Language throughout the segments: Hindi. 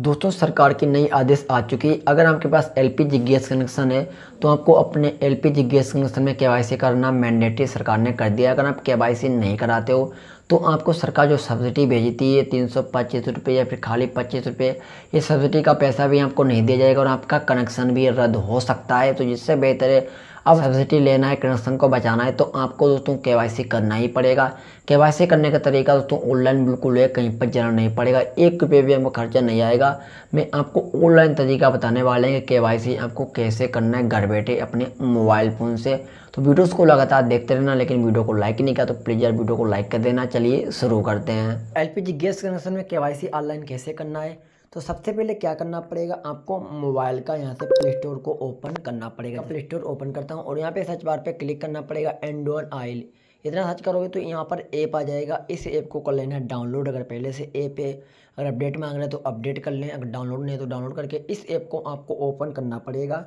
दोस्तों सरकार की नई आदेश आ चुकी है अगर आपके पास एलपीजी गैस कनेक्शन है तो आपको अपने एलपीजी गैस कनेक्शन में केवाईसी करना मैंडेटरी सरकार ने कर दिया अगर आप केवाईसी नहीं कराते हो तो आपको सरकार जो सब्सिडी भेजती है तीन सौ पच्चीस रुपये या फिर खाली पच्चीस रुपये ये सब्सिडी का पैसा भी आपको नहीं दिया जाएगा और आपका कनेक्शन भी रद्द हो सकता है तो जिससे बेहतर है अब सब्सिडी लेना है कनेक्शन को बचाना है तो आपको दोस्तों के करना ही पड़ेगा के करने का तरीका दोस्तों ऑनलाइन बिल्कुल है कहीं पर जाना नहीं पड़ेगा एक रुपये भी आपको खर्चा नहीं आएगा मैं आपको ऑनलाइन तरीका बताने वाले हैं के आपको कैसे करना है घर बैठे अपने मोबाइल फ़ोन से तो वीडियोस को लगातार देखते रहना लेकिन वीडियो को लाइक नहीं किया तो प्लीज़ यार वीडियो को लाइक कर देना चलिए शुरू करते हैं एल गैस कनेक्शन में के ऑनलाइन कैसे करना है तो सबसे पहले क्या करना पड़ेगा आपको मोबाइल का यहाँ से प्ले स्टोर को ओपन करना पड़ेगा प्ले स्टोर ओपन करता हूँ और यहाँ पे सर्च बार पे क्लिक करना पड़ेगा एंड्रॉन आयल इतना सर्च करोगे तो यहाँ पर ऐप आ जाएगा इस ऐप को कर लेना है डाउनलोड अगर पहले से ऐप है अगर अपडेट मांग रहे हैं तो अपडेट कर लें अगर डाउनलोड नहीं है तो डाउनलोड करके इस ऐप को आपको ओपन करना पड़ेगा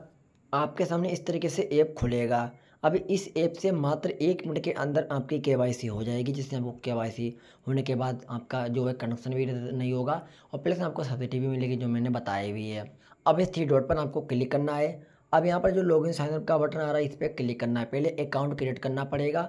आपके सामने इस तरीके से ऐप खुलेगा अब इस ऐप से मात्र एक मिनट के अंदर आपकी के हो जाएगी जिससे आपको के होने के बाद आपका जो है कनेक्शन भी नहीं होगा और प्लस आपको सब्सिडी भी मिलेगी जो मैंने बताई हुई है अब इस थ्री डॉट पर आपको क्लिक करना है अब यहाँ पर जो लॉगिन साइनअप का बटन आ रहा है इस पर क्लिक करना है पहले अकाउंट क्रिएट करना पड़ेगा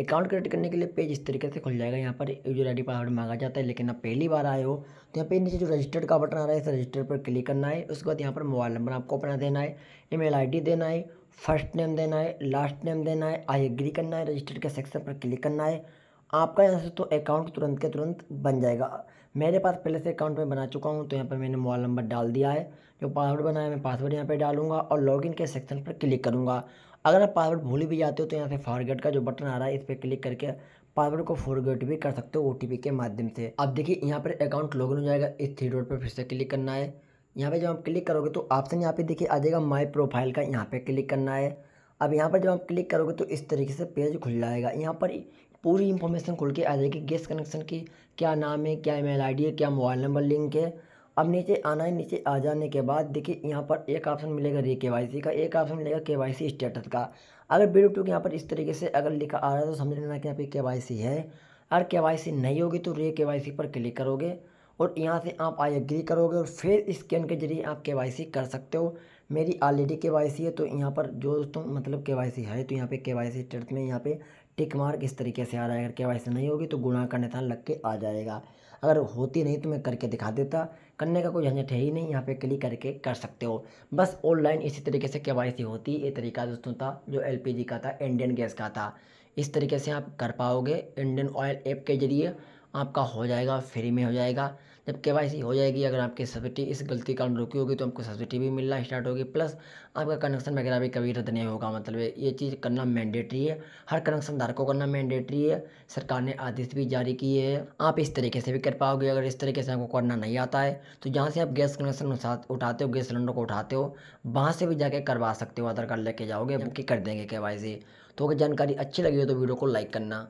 अकाउंट क्रिएट करने के लिए पेज इस तरीके से खुल जाएगा यहाँ पर यूजर डी पासवर्ड मांगा जाता है लेकिन आप पहली बार आए हो तो यहाँ पे नीचे जो रजिस्टर्ड का बटन आ रहा है इस रजिस्टर पर क्लिक करना है उसके बाद यहाँ पर मोबाइल नंबर आपको अपना देना है ई मेल देना है फर्स्ट नेम देना है लास्ट नेम देना है आई एग्री करना है रजिस्टर के सेक्शन पर क्लिक करना है आपका यहाँ से तो अकाउंट तुरंत के तुरंत बन जाएगा मेरे पास पहले से अकाउंट में बना चुका हूँ तो यहाँ पर मैंने मोबाइल नंबर डाल दिया है जो पासवर्ड बनाया मैं पासवर्ड यहाँ पर डालूंगा और लॉगिन के सेक्शन पर क्लिक करूँगा अगर आप पासवर्ड भूल भी जाते हो तो यहाँ से फॉरगेट का जो बटन आ रहा है इस पर क्लिक करके पासवर्ड को फॉरगेट भी कर सकते हो ओ के माध्यम से अब देखिए यहाँ पर अकाउंट लॉगिन हो जाएगा इस थ्री डॉट पर फिर से क्लिक करना है यहाँ पे जब आप क्लिक करोगे तो ऑप्शन यहाँ पे देखिए आ जाएगा माई प्रोफाइल का यहाँ पे क्लिक करना है अब यहाँ पर जब आप क्लिक करोगे तो इस तरीके से पेज खुल जाएगा यहाँ पर पूरी इन्फॉर्मेशन खुल के आ जाएगी गैस कनेक्शन की क्या नाम है क्या ईमेल आईडी है क्या मोबाइल नंबर लिंक है अब नीचे आना है नीचे आ जाने के बाद देखिए यहाँ पर एक ऑप्शन मिलेगा रे के वाई सी का एक ऑप्शन मिलेगा के वाई सी स्टेटस का अगर बी टू यहाँ पर इस तरीके से अगर लिखा आ रहा है तो समझ लेना कि यहाँ पे के वाई सी है अगर के वाई सी नहीं होगी तो रे के वाई सी पर क्लिक करोगे और यहाँ से आप आई एग्री करोगे और फिर स्कैन के जरिए आप के वाई सी कर सकते हो मेरी ऑलरेडी के वाई सी है तो यहाँ पर जो दोस्तों मतलब के वाई सी है तो यहाँ पे के वाई सी में यहाँ पे टिक मार्क इस तरीके से आ रहा है अगर के वाई सी नहीं होगी तो गुणा का निशान लग के आ जाएगा अगर होती नहीं तो मैं करके दिखा देता करने का कोई झंझट है ही नहीं यहाँ पे क्लिक करके कर सकते हो बस ऑनलाइन इसी तरीके से के वाई सी होती ये तरीका दोस्तों था जो एल पी जी का था इंडियन गैस का था इस तरीके से आप कर पाओगे इंडियन ऑयल ऐप के जरिए आपका हो जाएगा फ्री में हो जाएगा जब के वाई सी हो जाएगी अगर आपकी सब्सिडी इस गलती कारण रुकी होगी तो आपको सब्सिडी भी मिलना स्टार्ट होगी प्लस आपका कनेक्शन वगैरह भी कभी रद्द नहीं होगा मतलब ये चीज़ करना मैंडेटरी है हर कनेक्शन धार को करना मैंडेटरी है सरकार ने आदेश भी जारी किए हैं आप इस तरीके से भी कर पाओगे अगर इस तरीके से आपको करना नहीं आता है तो जहाँ से आप गैस कनेक्शन उठाते हो गैस सिलेंडर को उठाते हो वहाँ से भी जाके करवा सकते हो आधार कार्ड लेके जाओगे कि कर देंगे के तो अगर जानकारी अच्छी लगी हो तो वीडियो को लाइक करना